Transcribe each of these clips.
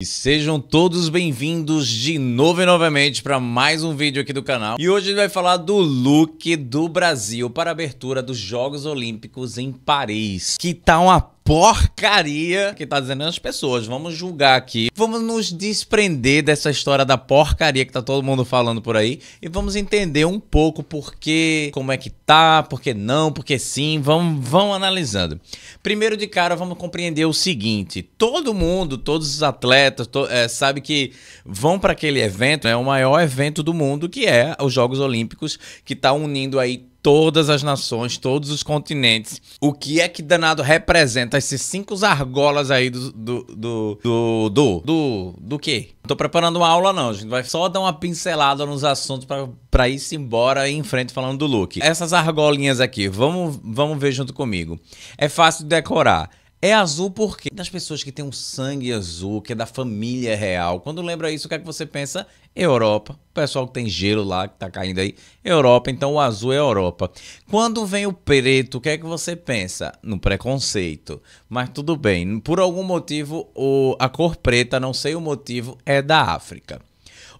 E sejam todos bem-vindos de novo e novamente para mais um vídeo aqui do canal. E hoje a gente vai falar do look do Brasil para a abertura dos Jogos Olímpicos em Paris, que tá uma porcaria que tá dizendo as pessoas. Vamos julgar aqui. Vamos nos desprender dessa história da porcaria que tá todo mundo falando por aí e vamos entender um pouco por que, como é que tá, por que não, por que sim. Vamos, vamos analisando. Primeiro de cara, vamos compreender o seguinte: todo mundo, todos os atletas, to, é, sabe que vão para aquele evento, é né, o maior evento do mundo que é os Jogos Olímpicos, que tá unindo aí todas as nações, todos os continentes. O que é que danado representa esses cinco argolas aí do. do. do. do. do, do, do quê? Não tô preparando uma aula, não. A gente vai só dar uma pincelada nos assuntos para pra ir-se embora e em frente falando do look. Essas argolinhas aqui, vamos, vamos ver junto comigo. É fácil de decorar. É azul porque das pessoas que têm um sangue azul, que é da família real. Quando lembra isso, o que é que você pensa? Europa. O pessoal que tem gelo lá, que tá caindo aí. Europa, então o azul é Europa. Quando vem o preto, o que é que você pensa? No preconceito. Mas tudo bem, por algum motivo, o, a cor preta, não sei o motivo, é da África.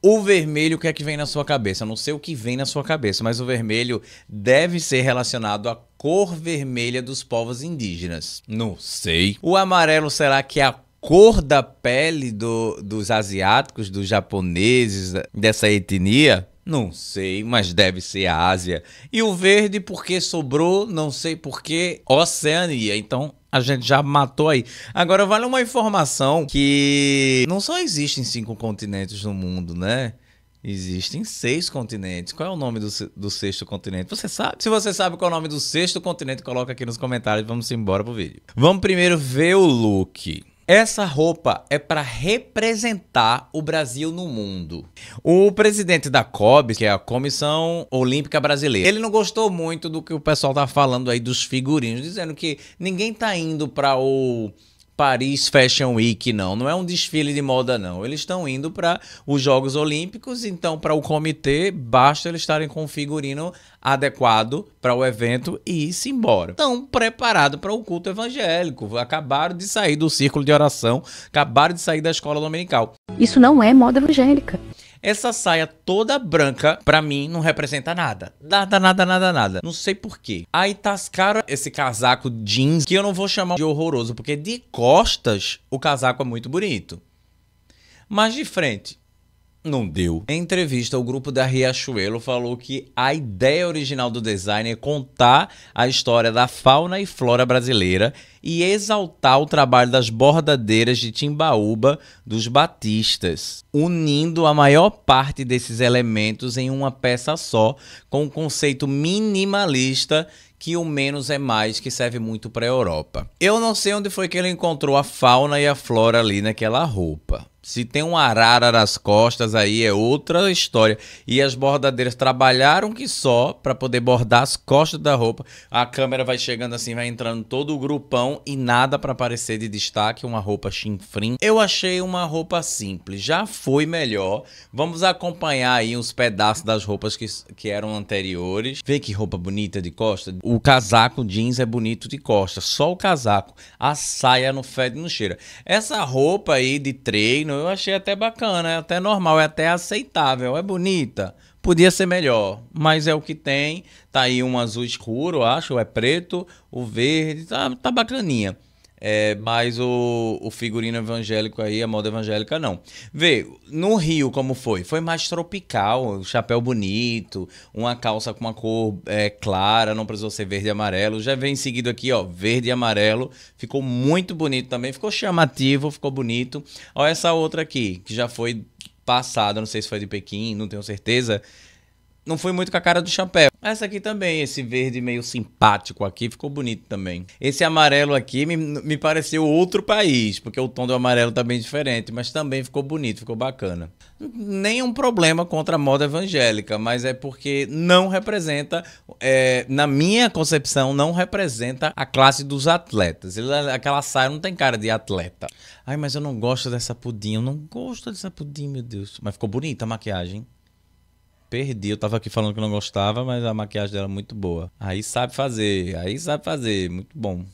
O vermelho, o que é que vem na sua cabeça? Eu não sei o que vem na sua cabeça, mas o vermelho deve ser relacionado à cor vermelha dos povos indígenas. Não sei. O amarelo será que é a cor da pele do, dos asiáticos, dos japoneses, dessa etnia? Não sei, mas deve ser a Ásia. E o verde porque sobrou, não sei porquê, Oceania. Então a gente já matou aí. Agora, vale uma informação que não só existem cinco continentes no mundo, né? Existem seis continentes. Qual é o nome do, do, sexto continente? Você sabe? Se você sabe qual é o nome do sexto continente, coloca aqui nos comentários. Vamos embora pro vídeo. Vamos primeiro ver o look. Essa roupa é para representar o Brasil no mundo. O presidente da COB, que é a Comissão Olímpica Brasileira, ele não gostou muito do que o pessoal tá falando aí dos figurinos, dizendo que ninguém tá indo para o Paris Fashion Week, não. Não é um desfile de moda, não. Eles estão indo para os Jogos Olímpicos, então, para o comitê, basta eles estarem com o figurino adequado para o evento e ir-se embora. Estão preparados para o culto evangélico. Acabaram de sair do círculo de oração, acabaram de sair da escola dominical. Isso não é moda evangélica. Essa saia toda branca, pra mim, não representa nada. Nada, nada, nada, nada. Não sei porquê. Aí tascaram esse casaco jeans, que eu não vou chamar de horroroso, porque de costas o casaco é muito bonito. Mas de frente, não deu. Em entrevista, o grupo da Riachuelo falou que a ideia original do design é contar a história da fauna e flora brasileira e exaltar o trabalho das bordadeiras de Timbaúba dos Batistas, unindo a maior parte desses elementos em uma peça só, com o um conceito minimalista que o menos é mais, que serve muito para a Europa. Eu não sei onde foi que ele encontrou a fauna e a flora ali naquela roupa. Se tem um arara nas costas, aí é outra história. E as bordadeiras trabalharam que só para poder bordar as costas da roupa. A câmera vai chegando assim, vai entrando todo o grupão e nada para aparecer de destaque, uma roupa chinfrim. Eu achei uma roupa simples, já foi melhor. Vamos acompanhar aí uns pedaços das roupas que, que eram anteriores. Vê que roupa bonita de costa. O casaco jeans é bonito de costa, só o casaco. A saia no fede, não cheira. Essa roupa aí de treino eu achei até bacana, é até normal, é até aceitável, é bonita. Podia ser melhor, mas é o que tem. Tá aí um azul escuro, acho, é preto, o verde, tá, tá bacaninha. É, mas o, o figurino evangélico aí, a moda evangélica, não. Vê, no Rio, como foi? Foi mais tropical, chapéu bonito, uma calça com uma cor é, clara, não precisou ser verde e amarelo. Já vem seguido aqui, ó, verde e amarelo. Ficou muito bonito também, ficou chamativo, ficou bonito. Ó, essa outra aqui, que já foi passada, não sei se foi de Pequim, não tenho certeza. Não foi muito com a cara do chapéu. Essa aqui também, esse verde meio simpático aqui, ficou bonito também. Esse amarelo aqui me, me pareceu outro país, porque o tom do amarelo tá bem diferente, mas também ficou bonito, ficou bacana. Nenhum problema contra a moda evangélica, mas é porque não representa, é, na minha concepção, não representa a classe dos atletas. Ele, aquela saia não tem cara de atleta. Ai, mas eu não gosto dessa pudim, eu não gosto dessa pudim, meu Deus. Mas ficou bonita a maquiagem perdi. Eu tava aqui falando que não gostava, mas a maquiagem dela é muito boa. Aí sabe fazer, aí sabe fazer, muito bom.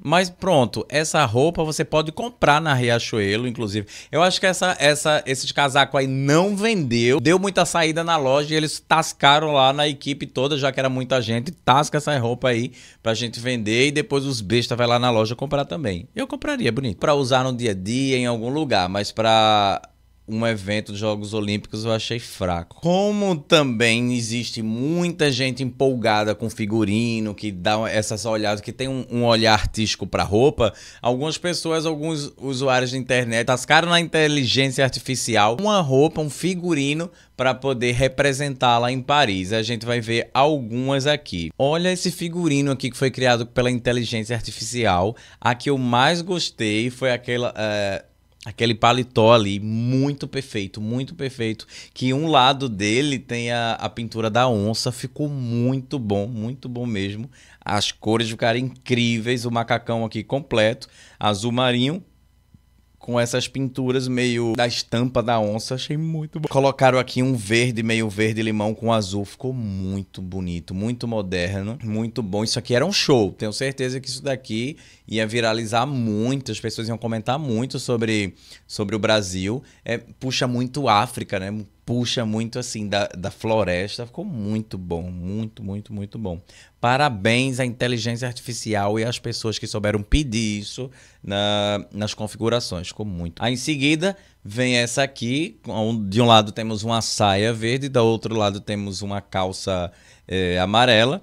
Mas pronto, essa roupa você pode comprar na Riachuelo, inclusive. Eu acho que essa, essa, esses casacos aí não vendeu. Deu muita saída na loja e eles tascaram lá na equipe toda, já que era muita gente. Tasca essa roupa aí pra gente vender e depois os bestas vai lá na loja comprar também. Eu compraria, bonito. Pra usar no dia a dia, em algum lugar, mas pra um evento dos Jogos Olímpicos eu achei fraco. Como também existe muita gente empolgada com figurino, que dá essas olhadas, que tem um, um olhar artístico para roupa, algumas pessoas, alguns usuários de internet, tascaram na inteligência artificial uma roupa, um figurino para poder representá-la em Paris. A gente vai ver algumas aqui. Olha esse figurino aqui que foi criado pela inteligência artificial. A que eu mais gostei foi aquela. Uh, aquele paletó ali, muito perfeito, muito perfeito. Que um lado dele tem a, a pintura da onça, ficou muito bom, muito bom mesmo. As cores ficaram incríveis, o macacão aqui completo, azul marinho, com essas pinturas meio da estampa da onça. Achei muito bom. Colocaram aqui um verde, meio verde limão com azul. Ficou muito bonito, muito moderno, muito bom. Isso aqui era um show. Tenho certeza que isso daqui ia viralizar muito. As pessoas iam comentar muito sobre, sobre o Brasil. É, puxa muito África, né? puxa muito assim da, da floresta. Ficou muito bom, muito, muito, muito bom. Parabéns à inteligência artificial e às pessoas que souberam pedir isso na, nas configurações. Ficou muito. Aí em seguida vem essa aqui. De um lado temos uma saia verde, do outro lado temos uma calça é, amarela.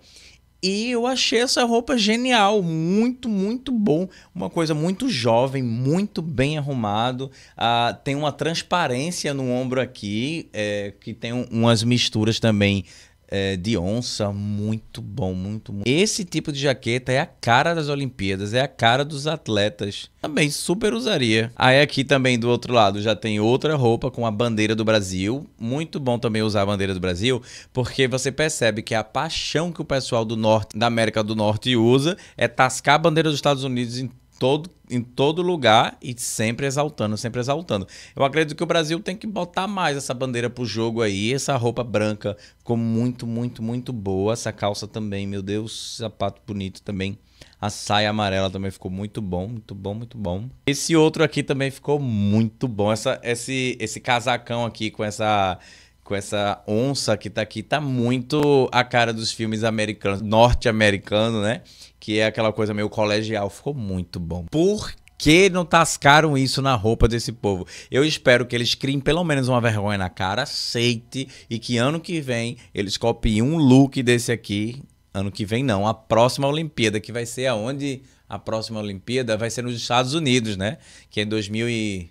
E eu achei essa roupa genial, muito, muito bom. Uma coisa muito jovem, muito bem arrumado. Ah, tem uma transparência no ombro aqui, é, que tem um, umas misturas também é, de onça, muito bom, muito, muito. Esse tipo de jaqueta é a cara das Olimpíadas, é a cara dos atletas. Também super usaria. Aí aqui também do outro lado já tem outra roupa com a bandeira do Brasil. Muito bom também usar a bandeira do Brasil, porque você percebe que a paixão que o pessoal do norte, da América do Norte usa é tascar a bandeira dos Estados Unidos em todo, em todo lugar e sempre exaltando, sempre exaltando. Eu acredito que o Brasil tem que botar mais essa bandeira pro jogo aí, essa roupa branca ficou muito, muito, muito boa, essa calça também, meu Deus, sapato bonito também. A saia amarela também ficou muito bom, muito bom, muito bom. Esse outro aqui também ficou muito bom, essa, esse, esse casacão aqui com essa com essa onça que tá aqui, tá muito a cara dos filmes americanos, norte-americano, né? Que é aquela coisa meio colegial. Ficou muito bom. Por que não tascaram isso na roupa desse povo? Eu espero que eles criem pelo menos uma vergonha na cara, aceite, e que ano que vem eles copiem um look desse aqui. Ano que vem não, a próxima Olimpíada, que vai ser aonde? A próxima Olimpíada vai ser nos Estados Unidos, né? Que é em 2000 e...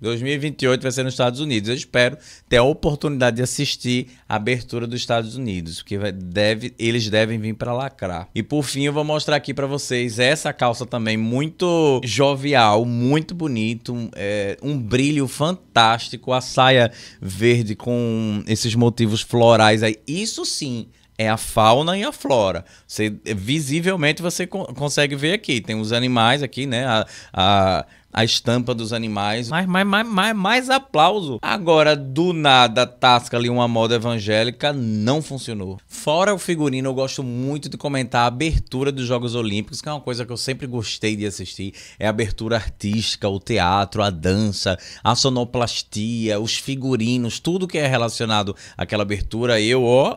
2028 vai ser nos Estados Unidos. Eu espero ter a oportunidade de assistir a abertura dos Estados Unidos, porque deve, eles devem vir para lacrar. E por fim, eu vou mostrar aqui para vocês essa calça também muito jovial, muito bonito, é, um brilho fantástico, a saia verde com esses motivos florais aí. Isso sim, é a fauna e a flora. Você, visivelmente você co consegue ver aqui. Tem os animais aqui, né? A, a, a estampa dos animais. mais, mais, mais, mais, mais aplauso. Agora, do nada, tasca ali uma moda evangélica, não funcionou. Fora o figurino, eu gosto muito de comentar a abertura dos Jogos Olímpicos, que é uma coisa que eu sempre gostei de assistir. É a abertura artística, o teatro, a dança, a sonoplastia, os figurinos, tudo que é relacionado àquela abertura. Eu, ó,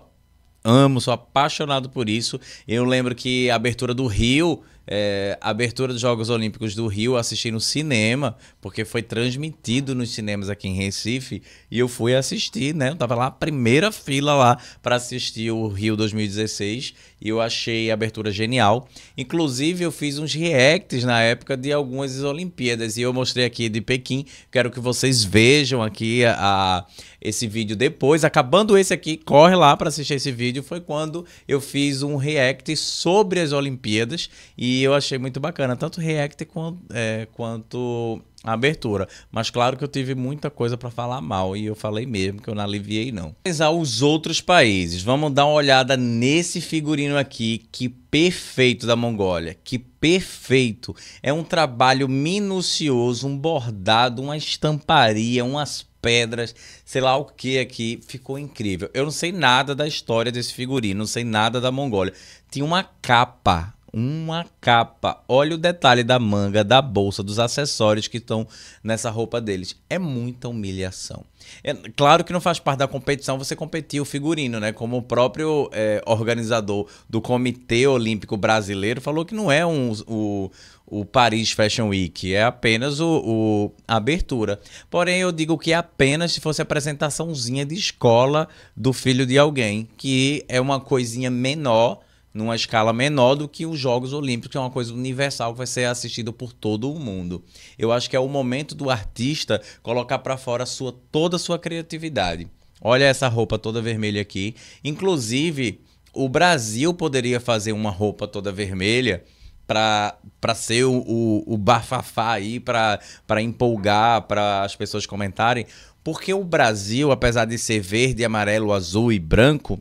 amo, sou apaixonado por isso. Eu lembro que a abertura do Rio é, a abertura dos Jogos Olímpicos do Rio, assisti no cinema, porque foi transmitido nos cinemas aqui em Recife, e eu fui assistir, né? Eu tava lá, primeira fila lá, para assistir o Rio 2016, e eu achei a abertura genial. Inclusive, eu fiz uns reacts na época de algumas Olimpíadas, e eu mostrei aqui de Pequim, quero que vocês vejam aqui a, a esse vídeo depois. Acabando esse aqui, corre lá para assistir esse vídeo, foi quando eu fiz um react sobre as Olimpíadas, e e eu achei muito bacana, tanto React quanto, é, quanto a abertura. Mas claro que eu tive muita coisa para falar mal e eu falei mesmo que eu não aliviei não. Mas aos outros países, vamos dar uma olhada nesse figurino aqui que perfeito da Mongólia, que perfeito. É um trabalho minucioso, um bordado, uma estamparia, umas pedras, sei lá o que aqui, ficou incrível. Eu não sei nada da história desse figurino, não sei nada da Mongólia. Tinha uma capa uma capa. Olha o detalhe da manga, da bolsa, dos acessórios que estão nessa roupa deles. É muita humilhação. É, claro que não faz parte da competição você competir o figurino, né? Como o próprio é, organizador do Comitê Olímpico Brasileiro falou que não é um, o, o Paris Fashion Week, é apenas o, o, a abertura. Porém, eu digo que é apenas se fosse apresentaçãozinha de escola do filho de alguém, que é uma coisinha menor numa escala menor do que os Jogos Olímpicos, que é uma coisa universal, vai ser assistido por todo o mundo. Eu acho que é o momento do artista colocar para fora sua, toda a sua criatividade. Olha essa roupa toda vermelha aqui. Inclusive, o Brasil poderia fazer uma roupa toda vermelha para ser o, o, o bafafá aí, para empolgar, para as pessoas comentarem. Porque o Brasil, apesar de ser verde, amarelo, azul e branco,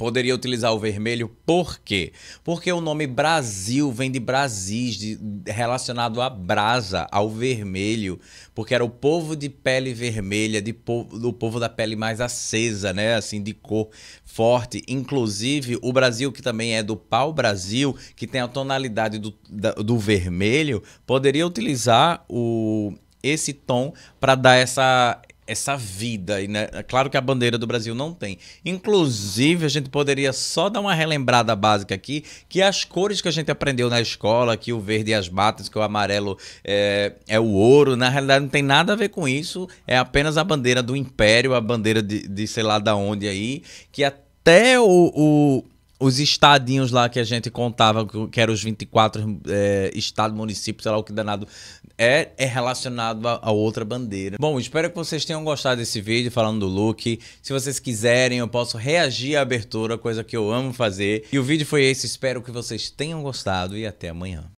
Poderia utilizar o vermelho, por quê? Porque o nome Brasil vem de Brasis, de, relacionado à brasa, ao vermelho, porque era o povo de pele vermelha, de po do povo da pele mais acesa, né? Assim, de cor forte. Inclusive, o Brasil, que também é do pau-brasil, que tem a tonalidade do, da, do vermelho, poderia utilizar o esse tom para dar essa essa vida. E, né, é claro que a bandeira do Brasil não tem. Inclusive, a gente poderia só dar uma relembrada básica aqui, que é as cores que a gente aprendeu na escola, que o verde e as matas, que o amarelo é, é, o ouro, na realidade não tem nada a ver com isso. É apenas a bandeira do império, a bandeira de, de sei lá da onde aí, que até o, o os estadinhos lá que a gente contava, que eram os 24 é, eh, estados, municípios, sei lá o que danado, é, é relacionado a, a, outra bandeira. Bom, espero que vocês tenham gostado desse vídeo falando do look. Se vocês quiserem, eu posso reagir à abertura, coisa que eu amo fazer. E o vídeo foi esse, espero que vocês tenham gostado e até amanhã.